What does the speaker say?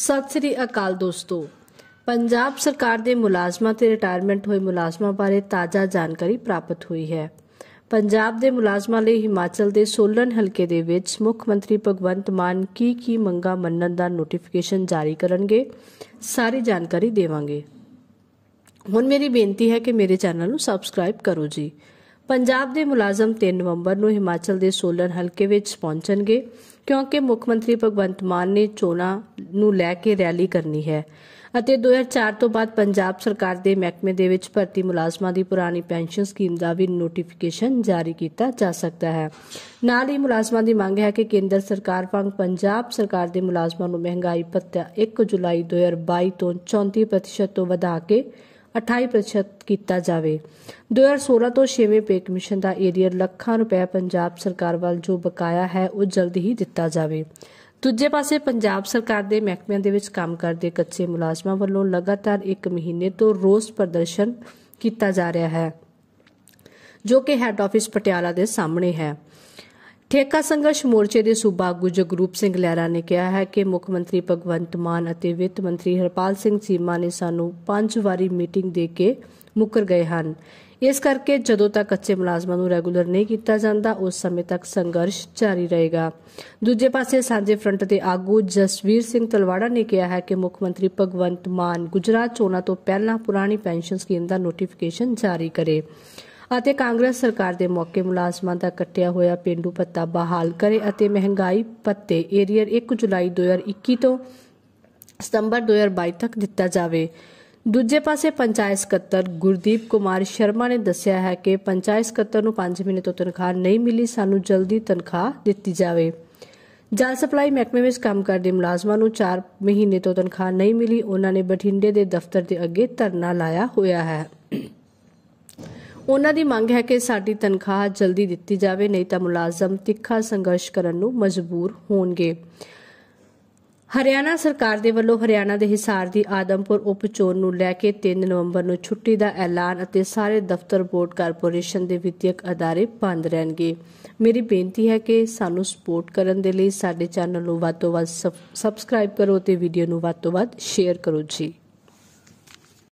ਸਤਿ ਸ੍ਰੀ ਅਕਾਲ ਦੋਸਤੋ ਪੰਜਾਬ ਸਰਕਾਰ ਦੇ ਮੁਲਾਜ਼ਮਾਂ ਤੇ ਰਿਟਾਇਰਮੈਂਟ ਹੋਏ ਮੁਲਾਜ਼ਮਾਂ ਬਾਰੇ ਤਾਜ਼ਾ ਜਾਣਕਾਰੀ ਪ੍ਰਾਪਤ ਹੋਈ ਹੈ ਪੰਜਾਬ ਦੇ ਮੁਲਾਜ਼ਮਾਂ ਲਈ ਹਿਮਾਚਲ ਦੇ ਸੋਲਨ ਹਲਕੇ ਦੇ ਵਿੱਚ ਮੁੱਖ ਮੰਤਰੀ ਭਗਵੰਤ ਮਾਨ ਕੀ ਕੀ ਮੰਗਾ ਮੰਨਣ ਦਾ ਨੋਟੀਫਿਕੇਸ਼ਨ ਜਾਰੀ ਕਰਨਗੇ ਸਾਰੀ ਜਾਣਕਾਰੀ ਦੇਵਾਂਗੇ ਹੁਣ ਮੇਰੀ ਬੇਨਤੀ ਹੈ ਕਿ ਮੇਰੇ ਚੈਨਲ ਨੂੰ ਸਬਸਕ੍ਰਾਈਬ ਕਰੋ ਜੀ ਪੰਜਾਬ ਦੇ ਮੁਲਾਜ਼ਮ 3 ਨਵੰਬਰ ਨੂੰ ਹਿਮਾਚਲ ਦੇ ਸੋਲਨ ਹਲਕੇ ਵਿੱਚ ਪਹੁੰਚਣਗੇ ਕਿਉਂਕਿ ਮੁੱਖ ਮੰਤਰੀ ਭਗਵੰਤ ਮਾਨ ਨੇ ਚੋਣਾਂ ਨੂੰ ਲੈ ਕੇ ਰੈਲੀ ਕਰਨੀ ਹੈ ਅਤੇ 2004 ਤੋਂ ਬਾਅਦ ਪੰਜਾਬ ਸਰਕਾਰ ਦੇ ਮਹਿਕਮੇ ਦੇ ਵਿੱਚ ਭਰਤੀ ਮੁਲਾਜ਼ਮਾਂ ਦੀ ਪੁਰਾਣੀ ਪੈਨਸ਼ਨ ਸਕੀਮ ਦਾ ਵੀ ਨੋਟੀਫਿਕੇਸ਼ਨ ਜਾਰੀ ਕੀਤਾ ਜਾ ਸਕਦਾ ਹੈ ਨਾਲ ਹੀ ਮੁਲਾਜ਼ਮਾਂ ਦੀ ਮੰਗ ਹੈ ਕਿ ਕੇਂਦਰ ਸਰਕਾਰ ਵਾਂਗ ਪੰਜਾਬ ਸਰਕਾਰ ਦੇ ਮੁਲਾਜ਼ਮਾਂ ਨੂੰ ਮਹਿੰਗਾਈ ਭੱਤਾ 1 ਜੁਲਾਈ 2022 ਤੋਂ 34% ਤੋਂ ਵਧਾ ਕੇ 28% ਕੀਤਾ ਜਾਵੇ 2016 ਤੋਂ 6ਵੇਂ ਪੇ ਕਮਿਸ਼ਨ ਦਾ ਏਰੀਅਰ ਲੱਖਾਂ ਰੁਪਏ ਪੰਜਾਬ ਸਰਕਾਰ ਵੱਲ ਜੋ ਬਕਾਇਆ ਹੈ ਉਹ ਜਲਦ ਹੀ ਦਿੱਤਾ ਜਾਵੇ ਦੂਜੇ ਪਾਸੇ ਪੰਜਾਬ ਸਰਕਾਰ ਦੇ ਮਹਿਕਮਿਆਂ ਦੇ ਵਿੱਚ ਕੰਮ ਕਰਦੇ ਕੱਚੇ ਮੁਲਾਜ਼ਮਾਂ ਵੱਲੋਂ ਲਗਾਤਾਰ 1 ਮਹੀਨੇ ਤੋਂ ਰੋਸ ਪ੍ਰਦਰਸ਼ਨ ਕੀਤਾ ਜਾ ਰਿਹਾ ਹੈ ਜੋ ਕਿ ਹੈੱਡ ਆਫਿਸ ਪਟਿਆਲਾ ਦੇ ਸਾਹਮਣੇ ਹੈ ਠੇਕਾ ਸੰਘਰਸ਼ ਮੋਰਚੇ ਦੇ ਸੂਬਾ ਆਗੂ ਜਗਰੂਪ ਸਿੰਘ ਲਹਿਰਾ ਨੇ ਕਿਹਾ ਹੈ ਕਿ ਮੁੱਖ ਮੰਤਰੀ ਭਗਵੰਤ ਮਾਨ ਅਤੇ ਵਿੱਤ ਮੰਤਰੀ ਹਰਪਾਲ ਸਿੰਘ ਚੀਮਾ ਨੇ ਸਾਨੂੰ ਪੰਜ ਵਾਰੀ ਮੀਟਿੰਗ ਦੇ ਕੇ ਮੁਕਰ ਗਏ ਹਨ ਇਸ ਕਰਕੇ ਜਦੋਂ ਤੱਕ ਕੱਚੇ ਮੁਲਾਜ਼ਮਾਂ ਨੂੰ ਰੈਗੂਲਰ ਨਹੀਂ ਕੀਤਾ ਜਾਂਦਾ ਉਸ ਸਮੇਂ ਤੱਕ ਸੰਘਰਸ਼ ਜਾਰੀ ਰਹੇਗਾ ਦੂਜੇ ਪਾਸੇ ਸਾਂਝੇ ਫਰੰਟ ਦੇ ਆਗੂ ਜਸਵੀਰ ਸਿੰਘ ਤਲਵਾੜਾ ਨੇ ਕਿਹਾ ਹੈ ਕਿ ਮੁੱਖ ਮੰਤਰੀ ਭਗਵੰਤ ਮਾਨ ਗੁਜਰਾਤ ਚੋਣਾਂ ਤੋਂ ਪਹਿਲਾਂ ਪੁਰਾਣੀ ਪੈਨਸ਼ਨ ਸਕੀਮ ਦਾ ਨੋਟੀਫਿਕੇਸ਼ਨ ਜਾਰੀ ਕਰੇ ਅਤੇ ਕਾਂਗਰਸ ਸਰਕਾਰ ਦੇ ਮੌਕੇ ਮੁਲਾਜ਼ਮਾਂ ਦਾ ਕੱਟਿਆ ਹੋਇਆ ਪਿੰਡੂ ਪੱਤਾ ਬਹਾਲ ਕਰੇ ਅਤੇ ਮਹਿੰਗਾਈ ਪੱਤੇ ਏਰੀਅਰ 1 ਜੁਲਾਈ 2021 ਤੋਂ ਸਤੰਬਰ 2022 ਤੱਕ ਦਿੱਤਾ ਜਾਵੇ ਦੂਜੇ ਪਾਸੇ ਪੰਚਾਇਤ ਸਕੱਤਰ ਗੁਰਦੀਪ ਕੁਮਾਰ ਸ਼ਰਮਾ ਨੇ ਦੱਸਿਆ ਹੈ ਕਿ ਪੰਚਾਇਤ ਸਕੱਤਰ ਨੂੰ 5 ਮਹੀਨੇ ਤੋਂ ਤਨਖਾਹ ਨਹੀਂ ਮਿਲੀ ਸਾਨੂੰ ਜਲਦੀ ਤਨਖਾਹ ਦਿੱਤੀ ਜਾਵੇ ਜਲ ਸਪਲਾਈ ਮਹਿਕਮੇ ਵਿੱਚ ਕੰਮ ਕਰਦੇ ਮੁਲਾਜ਼ਮਾਂ ਨੂੰ 4 ਮਹੀਨੇ ਤੋਂ ਤਨਖਾਹ ਨਹੀਂ ਮਿਲੀ ਉਹਨਾਂ ਨੇ ਬਠਿੰਡੇ ਦੇ ਦਫ਼ਤਰ ਦੇ ਅੱਗੇ ਧਰਨਾ ਲਾਇਆ ਹੋਇਆ ਹੈ ਉਹਨਾਂ ਦੀ ਮੰਗ ਹੈ ਕਿ ਸਾਡੀ ਤਨਖਾਹ ਜਲਦੀ ਦਿੱਤੀ ਜਾਵੇ ਨਹੀਂ ਤਾਂ ਮੁਲਾਜ਼ਮ ਤਿੱਖਾ ਸੰਘਰਸ਼ ਕਰਨ ਨੂੰ ਮਜਬੂਰ ਹੋਣਗੇ ਹਰਿਆਣਾ ਸਰਕਾਰ ਦੇ ਵੱਲੋਂ ਹਰਿਆਣਾ ਦੇ ਹਿਸਾਰ ਦੀ ਆਦਮਪੁਰ ਉਪ ਚੋਣ ਨੂੰ ਲੈ ਕੇ 3 ਨਵੰਬਰ ਨੂੰ ਛੁੱਟੀ ਦਾ ਐਲਾਨ ਅਤੇ ਸਾਰੇ ਦਫ਼ਤਰ ਬੋਰਡ ਕਾਰਪੋਰੇਸ਼ਨ ਦੇ ਵਿਦਿਅਕ ਅਦਾਰੇ ਬੰਦ ਰਹਿਣਗੇ ਮੇਰੀ ਬੇਨਤੀ ਹੈ ਕਿ ਸਾਨੂੰ ਸਪੋਰਟ ਕਰਨ ਦੇ ਲਈ ਸਾਡੇ ਚੈਨਲ ਨੂੰ ਵੱਧ ਤੋਂ ਵੱਧ ਸਬਸਕ੍ਰਾਈਬ ਕਰੋ ਤੇ ਵੀਡੀਓ ਨੂੰ ਵੱਧ ਤੋਂ ਵੱਧ ਸ਼ੇਅਰ ਕਰੋ ਜੀ